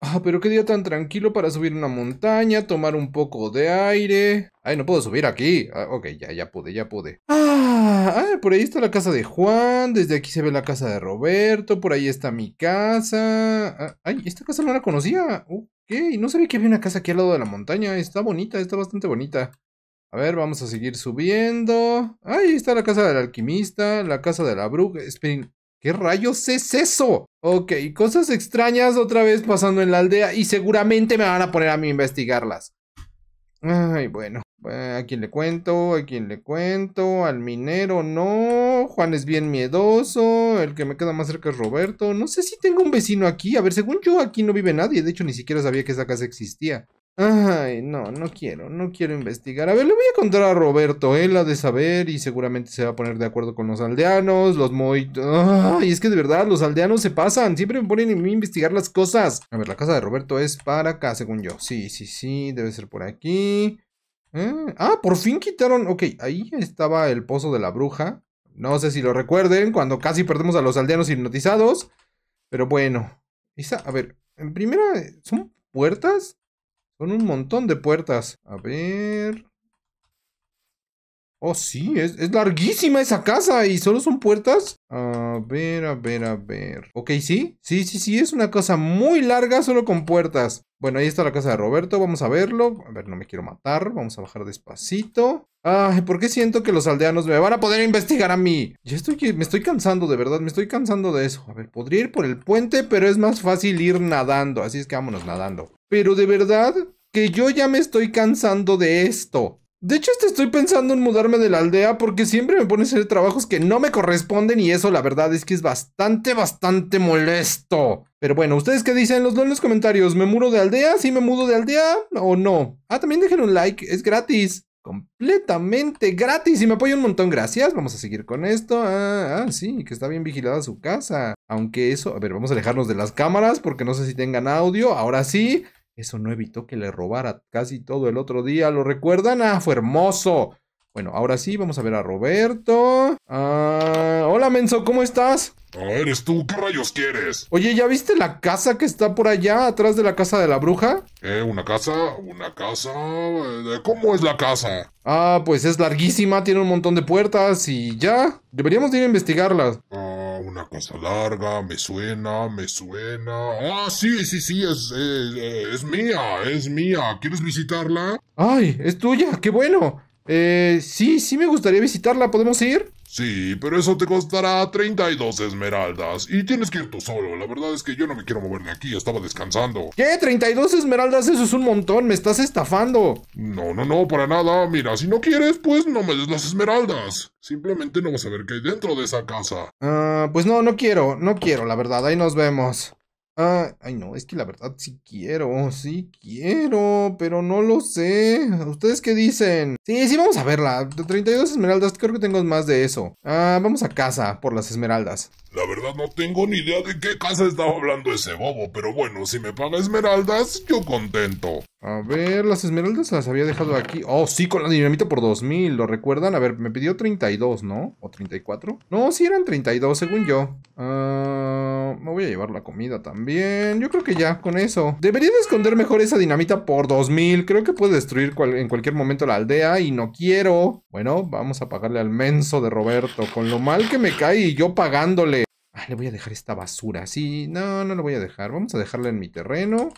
Ah, pero qué día tan tranquilo para subir una montaña, tomar un poco de aire. Ay, no puedo subir aquí. Ah, ok, ya, ya pude, ya pude. Ah, ah, por ahí está la casa de Juan, desde aquí se ve la casa de Roberto, por ahí está mi casa. Ah, ay, esta casa no la conocía. Ok, no sabía que había una casa aquí al lado de la montaña. Está bonita, está bastante bonita. A ver, vamos a seguir subiendo. Ahí está la casa del alquimista, la casa de la bruja. Esperen, ¿Qué rayos es eso? Ok, cosas extrañas otra vez pasando en la aldea y seguramente me van a poner a mí a investigarlas. Ay, bueno. Eh, ¿A quién le cuento? ¿A quién le cuento? Al minero, no. Juan es bien miedoso. El que me queda más cerca es Roberto. No sé si tengo un vecino aquí. A ver, según yo, aquí no vive nadie. De hecho, ni siquiera sabía que esa casa existía. Ajá ah, no, no quiero, no quiero investigar. A ver, le voy a contar a Roberto, él ha de saber y seguramente se va a poner de acuerdo con los aldeanos, los muy... Y es que de verdad, los aldeanos se pasan, siempre me ponen a investigar las cosas. A ver, la casa de Roberto es para acá, según yo. Sí, sí, sí, debe ser por aquí. ¿Eh? Ah, por fin quitaron... Ok, ahí estaba el pozo de la bruja. No sé si lo recuerden, cuando casi perdemos a los aldeanos hipnotizados. Pero bueno. a ver, en primera, ¿son puertas? Son un montón de puertas. A ver... Oh, sí, es, larguísima esa casa y solo son puertas. A ver, a ver, a ver. Ok, sí, sí, sí, sí, es una casa muy larga solo con puertas. Bueno, ahí está la casa de Roberto, vamos a verlo. A ver, no me quiero matar, vamos a bajar despacito. Ay, ¿por qué siento que los aldeanos me van a poder investigar a mí? Ya estoy, me estoy cansando, de verdad, me estoy cansando de eso. A ver, podría ir por el puente, pero es más fácil ir nadando, así es que vámonos nadando. Pero de verdad que yo ya me estoy cansando de esto. De hecho, estoy pensando en mudarme de la aldea porque siempre me ponen a hacer trabajos que no me corresponden y eso la verdad es que es bastante, bastante molesto. Pero bueno, ¿ustedes qué dicen? Los de en los comentarios. ¿Me mudo de aldea? ¿Sí me muro de aldea? ¿O no? Ah, también dejen un like, es gratis. Completamente gratis y me apoya un montón, gracias. Vamos a seguir con esto. Ah, ah, sí, que está bien vigilada su casa. Aunque eso, a ver, vamos a alejarnos de las cámaras porque no sé si tengan audio. Ahora sí, eso no evitó que le robara casi todo el otro día. ¿Lo recuerdan? ¡Ah, fue hermoso! Bueno, ahora sí, vamos a ver a Roberto. Ah, hola, Menso, ¿cómo estás? Ah, eres tú, ¿qué rayos quieres? Oye, ¿ya viste la casa que está por allá, atrás de la casa de la bruja? Eh, una casa, una casa. Eh, ¿Cómo es la casa? Ah, pues es larguísima, tiene un montón de puertas y ya. Deberíamos ir a investigarlas. Ah una cosa larga, me suena, me suena. Ah, sí, sí, sí, es, es, eh, es mía, es mía. ¿Quieres visitarla? Ay, es tuya, qué bueno. Eh, sí, sí me gustaría visitarla, ¿podemos ir? Sí, pero eso te costará 32 esmeraldas. Y tienes que ir tú solo. La verdad es que yo no me quiero mover de aquí. Estaba descansando. ¿Qué? ¿32 esmeraldas? Eso es un montón. Me estás estafando. No, no, no, para nada. Mira, si no quieres, pues no me des las esmeraldas. Simplemente no vas a ver qué hay dentro de esa casa. Ah, pues no, no quiero. No quiero, la verdad. Ahí nos vemos. Ah, ay no, es que la verdad sí quiero, sí quiero, pero no lo sé. ¿Ustedes qué dicen? Sí, sí, vamos a verla. 32 esmeraldas, creo que tengo más de eso. Ah, vamos a casa por las esmeraldas. La verdad no tengo ni idea de qué casa estaba hablando ese bobo, pero bueno, si me paga esmeraldas, yo contento. A ver, las esmeraldas las había dejado aquí. Oh, sí, con la dinamita por 2000, ¿lo recuerdan? A ver, me pidió 32, ¿no? ¿O 34? No, sí eran 32, según yo. Ah, me voy a llevar la comida también. Yo creo que ya, con eso. Debería de esconder mejor esa dinamita por 2000. Creo que puede destruir en cualquier momento la aldea y no quiero. Bueno, vamos a pagarle al menso de Roberto, con lo mal que me cae y yo pagándole. Ah, le voy a dejar esta basura. Sí, no, no lo voy a dejar. Vamos a dejarla en mi terreno.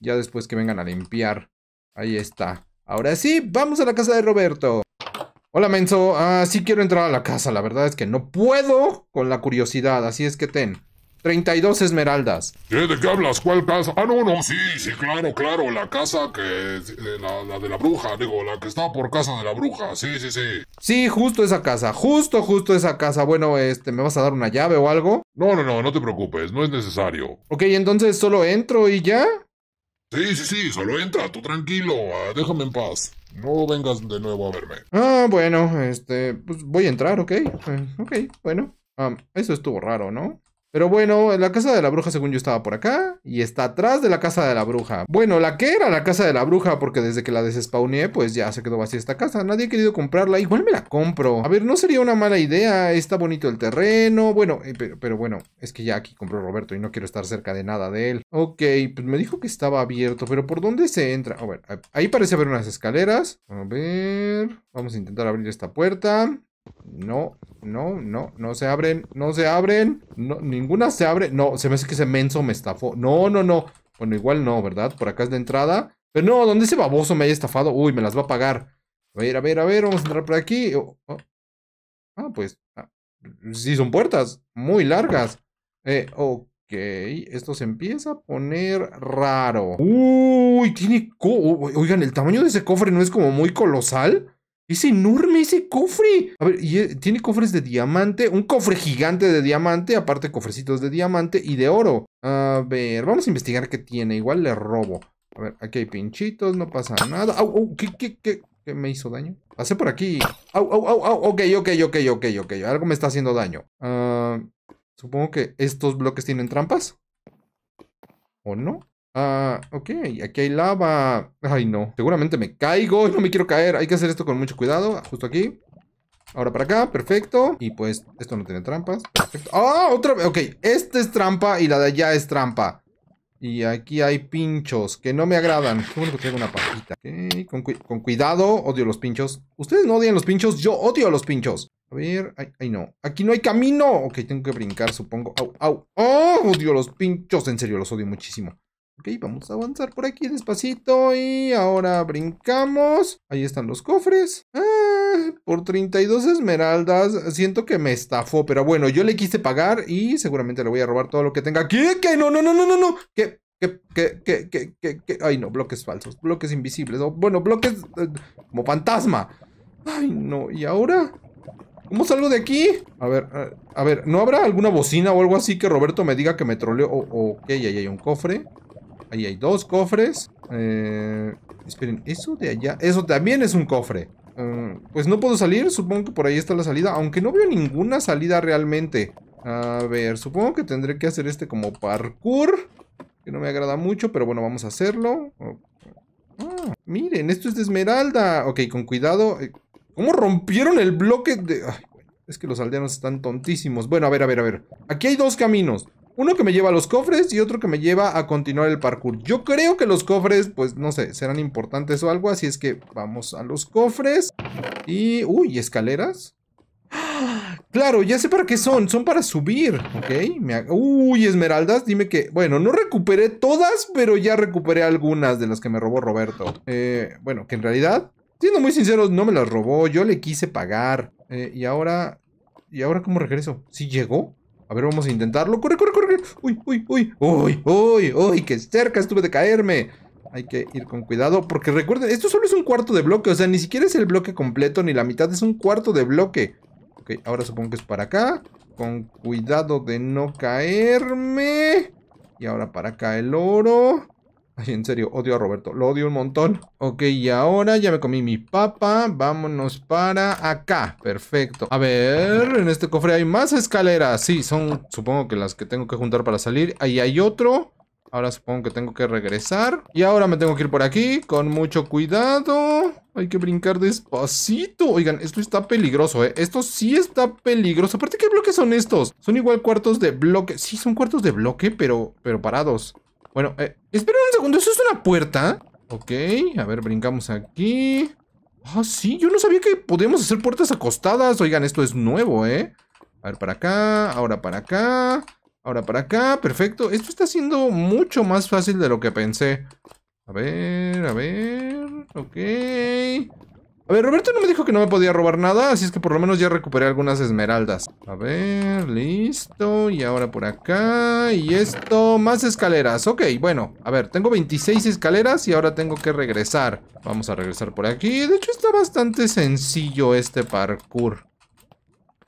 Ya después que vengan a limpiar. Ahí está. Ahora sí, vamos a la casa de Roberto. Hola, menso. Ah, sí quiero entrar a la casa. La verdad es que no puedo con la curiosidad. Así es que ten. 32 esmeraldas. ¿De qué hablas? ¿Cuál casa? Ah, no, no, sí, sí, claro, claro. La casa que. Eh, la, de la bruja, digo, la que está por casa de la bruja. Sí, sí, sí. Sí, justo esa casa, justo, justo esa casa. Bueno, este, ¿me vas a dar una llave o algo? No, no, no, no te preocupes, no es necesario. Ok, entonces solo entro y ya. Sí, sí, sí, solo entra, tú tranquilo, ah, déjame en paz. No vengas de nuevo a verme. Ah, bueno, este, pues voy a entrar, ok. Eh, ok, bueno. Ah, eso estuvo raro, ¿no? Pero bueno, la casa de la bruja según yo estaba por acá y está atrás de la casa de la bruja. Bueno, la que era la casa de la bruja porque desde que la desespawné pues ya se quedó vacía esta casa. Nadie ha querido comprarla. Igual me la compro. A ver, no sería una mala idea. Está bonito el terreno. Bueno, eh, pero, pero, bueno, es que ya aquí compró Roberto y no quiero estar cerca de nada de él. Ok, pues me dijo que estaba abierto, pero ¿por dónde se entra? A ver, ahí parece haber unas escaleras. A ver, vamos a intentar abrir esta puerta. No, no, no, no se abren, no se abren. ninguna se abre. No, se me hace que ese menso me estafó. No, no, no. Bueno, igual no, ¿verdad? Por acá es de entrada. Pero no, ¿dónde ese baboso me haya estafado? Uy, me las va a pagar. A ver, a ver, a ver, vamos a entrar por aquí. Oh, oh. Ah, pues. Ah, sí, son puertas muy largas. Eh, ok. Esto se empieza a poner raro. Uy, tiene... Co Oigan, el tamaño de ese cofre no es como muy colosal. Es enorme ese cofre. A ver, eh, tiene cofres de diamante, un cofre gigante de diamante, aparte cofrecitos de diamante y de oro. A ver, vamos a investigar qué tiene. Igual le robo. A ver, aquí hay pinchitos, no pasa nada. Au, qué, qué? qué me hizo daño? Pasé por aquí. Au, au, au, au. Ok, ok, ok, ok, ok. Algo me está haciendo daño. Ah, supongo que estos bloques tienen trampas. ¿O no? Ah, ok, aquí hay lava. Ay, no. Seguramente me caigo. No me quiero caer. Hay que hacer esto con mucho cuidado. Justo aquí. Ahora para acá, perfecto. Y pues, esto no tiene trampas. ¡Ah! otra vez. Ok, esta es trampa y la de allá es trampa. Y aquí hay pinchos que no me agradan. ¿Cómo que tengo una pajita. Ok, con, cuidado. Odio los pinchos. Ustedes no odian los pinchos. Yo odio a los pinchos. A ver, ay, ay, no. Aquí no hay camino. Ok, tengo que brincar, supongo. Au, au. ¡Oh! Odio los pinchos. En serio, los odio muchísimo. Ok, vamos a avanzar por aquí despacito y ahora brincamos. Ahí están los cofres. Ah, por 32 esmeraldas. Siento que me estafó, pero bueno, yo le quise pagar y seguramente le voy a robar todo lo que tenga. ¿Qué? ¿Qué? No, no, no, no, no, no. ¿Qué? ¿Qué? ¿Qué? ¿Qué? ¿Qué? Ay, no, bloques falsos. Bloques invisibles. bueno, bloques eh, como fantasma. Ay, no. ¿Y ahora? ¿Cómo salgo de aquí? A ver, eh, a ver, ¿no habrá alguna bocina o algo así que Roberto me diga que me troleó? Oh, ok, ahí hay un cofre. Ahí hay dos cofres. Eh, esperen, eso de allá... Eso también es un cofre. Eh, pues no puedo salir, supongo que por ahí está la salida. Aunque no veo ninguna salida realmente. A ver, supongo que tendré que hacer este como parkour. Que no me agrada mucho, pero bueno, vamos a hacerlo. Ah, miren, esto es de esmeralda. Ok, con cuidado. Eh, ¿Cómo rompieron el bloque de...? es que los aldeanos están tontísimos. Bueno, a ver, a ver, a ver. Aquí hay dos caminos. Uno que me lleva a los cofres y otro que me lleva a continuar el parkour. Yo creo que los cofres, pues no sé, serán importantes o algo. Así es que vamos a los cofres. Y... Uy, escaleras. Claro, ya sé para qué son. Son para subir. Ok. Me Uy, esmeraldas. Dime que... Bueno, no recuperé todas, pero ya recuperé algunas de las que me robó Roberto. Eh, bueno, que en realidad... Siendo muy sinceros, no me las robó. Yo le quise pagar. Eh, y ahora... ¿Y ahora cómo regreso? ¿Sí llegó? A ver, vamos a intentarlo. ¡Corre, corre, corre! uy, uy, uy, uy, uy, uy, que cerca estuve de caerme. Hay que ir con cuidado porque recuerden, esto solo es un cuarto de bloque, o sea, ni siquiera es el bloque completo ni la mitad, es un cuarto de bloque. Ok, ahora supongo que es para acá. Con cuidado de no caerme. Y ahora para acá el oro. Ay, en serio, odio a Roberto. Lo odio un montón. Ok, y ahora ya me comí mi papa. Vámonos para acá. Perfecto. A ver, en este cofre hay más escaleras. Sí, son supongo que las que tengo que juntar para salir. Ahí hay otro. Ahora supongo que tengo que regresar. Y ahora me tengo que ir por aquí. Con mucho cuidado. Hay que brincar despacito. Oigan, esto está peligroso, ¿eh? Esto sí está peligroso. Aparte, ¿qué bloques son estos? Son igual cuartos de bloque. Sí, son cuartos de bloque, pero, pero parados. Bueno, eh, esperen un segundo, ¿eso es una puerta? Ok, a ver, brincamos aquí. Ah, sí, yo no sabía que podíamos hacer puertas acostadas. Oigan, esto es nuevo, ¿eh? A ver, para acá, ahora para acá, ahora para acá. Perfecto, esto está siendo mucho más fácil de lo que pensé. A ver, a ver, ok. A ver, Roberto no me dijo que no me podía robar nada, así es que por lo menos ya recuperé algunas esmeraldas. A ver, listo. Y ahora por acá. Y esto, más escaleras. Ok, bueno. A ver, tengo 26 escaleras y ahora tengo que regresar. Vamos a regresar por aquí. De hecho, está bastante sencillo este parkour.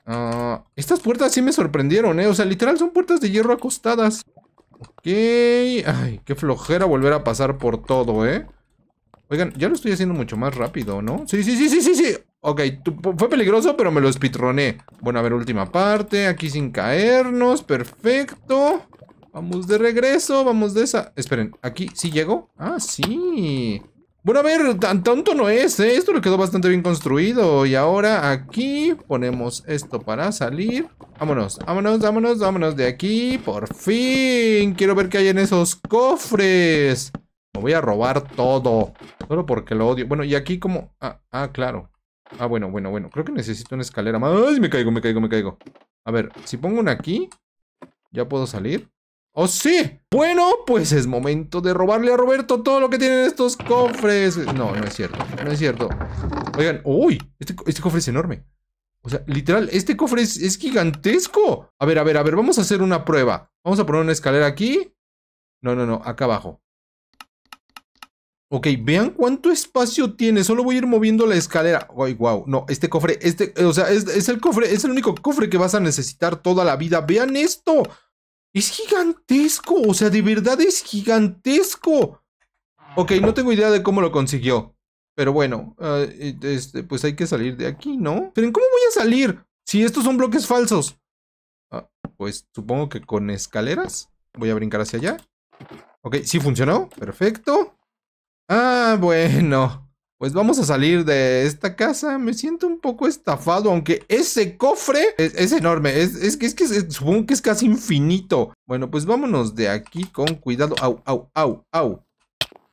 Ah, estas puertas sí me sorprendieron, ¿eh? O sea, literal son puertas de hierro acostadas. Ok. Ay, qué flojera volver a pasar por todo, ¿eh? Oigan, ya lo estoy haciendo mucho más rápido, ¿no? Sí, sí, sí, sí, sí, sí. Ok, fue peligroso, pero me lo espitroné. Bueno, a ver, última parte. Aquí sin caernos. Perfecto. Vamos de regreso. Vamos de esa... Esperen, ¿aquí sí llego? Ah, sí. Bueno, a ver, tan no es, ¿eh? Esto lo quedó bastante bien construido. Y ahora aquí ponemos esto para salir. Vámonos, vámonos, vámonos, vámonos de aquí. Por fin. Quiero ver qué hay en esos cofres voy a robar todo. Solo porque lo odio. Bueno, y aquí como... Ah, ah claro. Ah, bueno, bueno, bueno. Creo que necesito una escalera más. me caigo, me caigo, me caigo! A ver, si pongo una aquí... ¿Ya puedo salir? ¡Oh, sí! Bueno, pues es momento de robarle a Roberto todo lo que tienen estos cofres. No, no es cierto. No es cierto. Oigan, ¡uy! Este, este cofre es enorme. O sea, literal, este cofre es, gigantesco. A ver, a ver, a ver, vamos a hacer una prueba. Vamos a poner una escalera aquí. No, no, no, acá abajo. Ok, vean cuánto espacio tiene. Solo voy a ir moviendo la escalera. ¡Guau! wow. No, este cofre, este, eh, o sea, es, el cofre, es el único cofre que vas a necesitar toda la vida. Vean esto. Es gigantesco. O sea, de verdad es gigantesco. Ok, no tengo idea de cómo lo consiguió. Pero bueno, eh, este, pues hay que salir de aquí, ¿no? Pero ¿cómo voy a salir? Si estos son bloques falsos. Ah, pues supongo que con escaleras. Voy a brincar hacia allá. Ok, sí funcionó. Perfecto. Ah, bueno. Pues vamos a salir de esta casa. Me siento un poco estafado, aunque ese cofre es, enorme. Es, es, que, es que supongo que es casi infinito. Bueno, pues vámonos de aquí con cuidado. Au, au, au, au.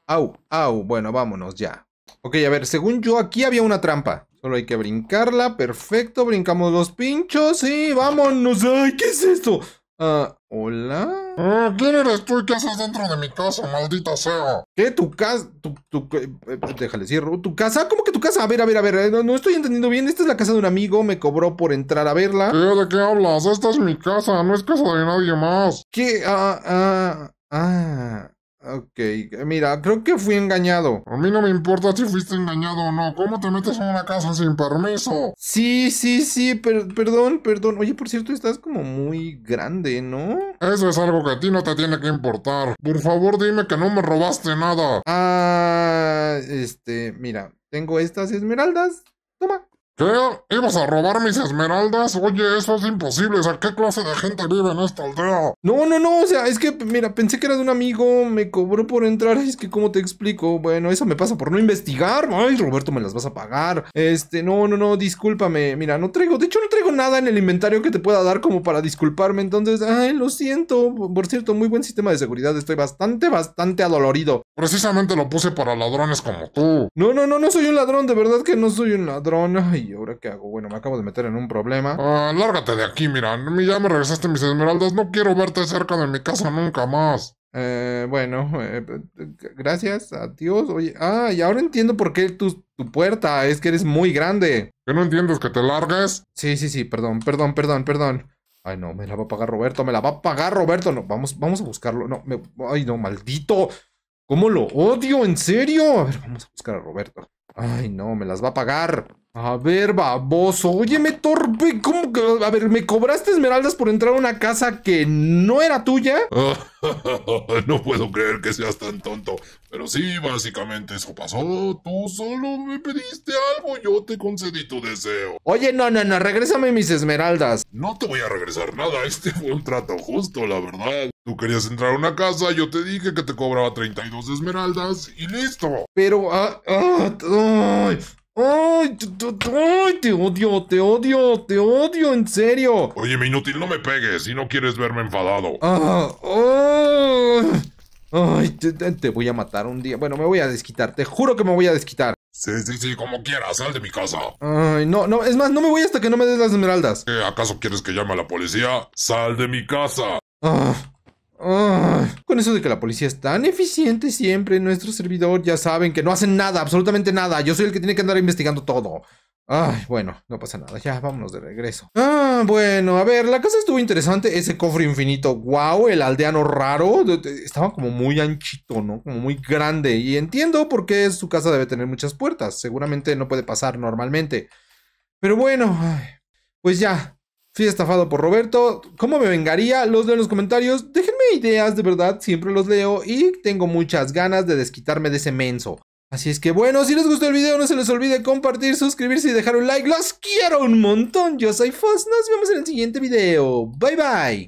Au, au. Bueno, vámonos ya. Ok, a ver, según yo aquí había una trampa. Solo hay que brincarla. Perfecto, brincamos los pinchos y vámonos. ¡Ay, qué es esto! Ah ¿Hola? Oh, ¿Quién eres tú y qué haces dentro de mi casa, maldita sea? ¿Qué? ¿Tu casa? Tu, tu, eh, eh, déjale, cierro. ¿Tu casa? ¿Cómo que tu casa? A ver, a ver, a ver. Eh, no, estoy entendiendo bien. Esta es la casa de un amigo. Me cobró por entrar a verla. ¿De qué hablas? Esta es mi casa. No es casa de nadie más. ¿Qué? Ah, ah, ah. Ok, mira, creo que fui engañado. A mí no me importa si fuiste engañado o no. ¿Cómo te metes en una casa sin permiso? Sí, sí, sí, perdón, perdón. Oye, por cierto, estás como muy grande, ¿no? Eso es algo que a ti no te tiene que importar. Por favor, dime que no me robaste nada. Ah, este, mira, tengo estas esmeraldas. Toma. ¿Qué? ¿Ibas a robar mis esmeraldas? Oye, eso es imposible. O sea, ¿qué clase de gente vive en esta aldea? No, no, no. O sea, es que, mira, pensé que era de un amigo. Me cobró por entrar. Es que, ¿cómo te explico? Bueno, eso me pasa por no investigar. Ay, Roberto, me las vas a pagar. Este, no, no, no. Discúlpame. Mira, no traigo. De hecho, no traigo nada en el inventario que te pueda dar como para disculparme. Entonces, ay, lo siento. Por cierto, muy buen sistema de seguridad. Estoy bastante, bastante adolorido. Precisamente lo puse para ladrones como tú. No, no, no, no soy un ladrón. De verdad que no soy un ladrón. Ay. ¿y ahora qué hago? Bueno, me acabo de meter en un problema. Ah, lárgate de aquí, mira. Ya me regresaste mis esmeraldas. No quiero verte cerca de mi casa nunca más. Eh, bueno, eh, eh, gracias, adiós. Oye, ah, y ahora entiendo por qué tu, tu puerta es que eres muy grande. ¿Qué no entiendes que te largues? Sí, sí, sí, perdón, perdón, perdón, perdón. Ay, no, me la va a pagar Roberto, me la va a pagar Roberto. No, vamos, vamos a buscarlo. No, me, ay, no, maldito. ¿Cómo lo odio? ¿En serio? A ver, vamos a buscar a Roberto. Ay, no, me las va a pagar. A ver, baboso. me torpe. ¿Cómo que.? A ver, ¿me cobraste esmeraldas por entrar a una casa que no era tuya? no puedo creer que seas tan tonto. Pero sí, básicamente eso pasó. Tú solo me pediste algo, yo te concedí tu deseo. Oye, no, no, no, regrésame mis esmeraldas. No te voy a regresar nada. Este fue un trato justo, la verdad. Tú querías entrar a una casa, yo te dije que te cobraba 32 esmeraldas y listo. Pero, ah, ah ay, ay, ay, te odio, te odio, te odio, en serio. Oye, inútil, no me pegues si no quieres verme enfadado. Ah, ah, ay, te, voy a matar un día. Bueno, me voy a desquitar, te juro que me voy a desquitar. Sí, sí, sí, como quieras, sal de mi casa. Ay, no, no, es más, no me voy hasta que no me des las esmeraldas. ¿Qué, ¿Acaso quieres que llame a la policía? Sal de mi casa. Ah con eso de que la policía es tan eficiente siempre nuestro servidor, ya saben que no hacen nada, absolutamente nada. Yo soy el que tiene que andar investigando todo. Ay, bueno, no pasa nada, ya vámonos de regreso. Ah, bueno, a ver, la casa estuvo interesante, ese cofre infinito, wow, el aldeano raro, estaba como muy anchito, ¿no? Como muy grande, y entiendo por qué su casa debe tener muchas puertas, seguramente no puede pasar normalmente. Pero bueno, pues ya, Fui estafado por Roberto. ¿Cómo me vengaría? Los leo en los comentarios. Déjenme ideas, de verdad. Siempre los leo y tengo muchas ganas de desquitarme de ese menso. Así es que bueno, si les gustó el video no se les olvide compartir, suscribirse y dejar un like. ¡Los quiero un montón! Yo soy Foz. Nos vemos en el siguiente video. Bye bye.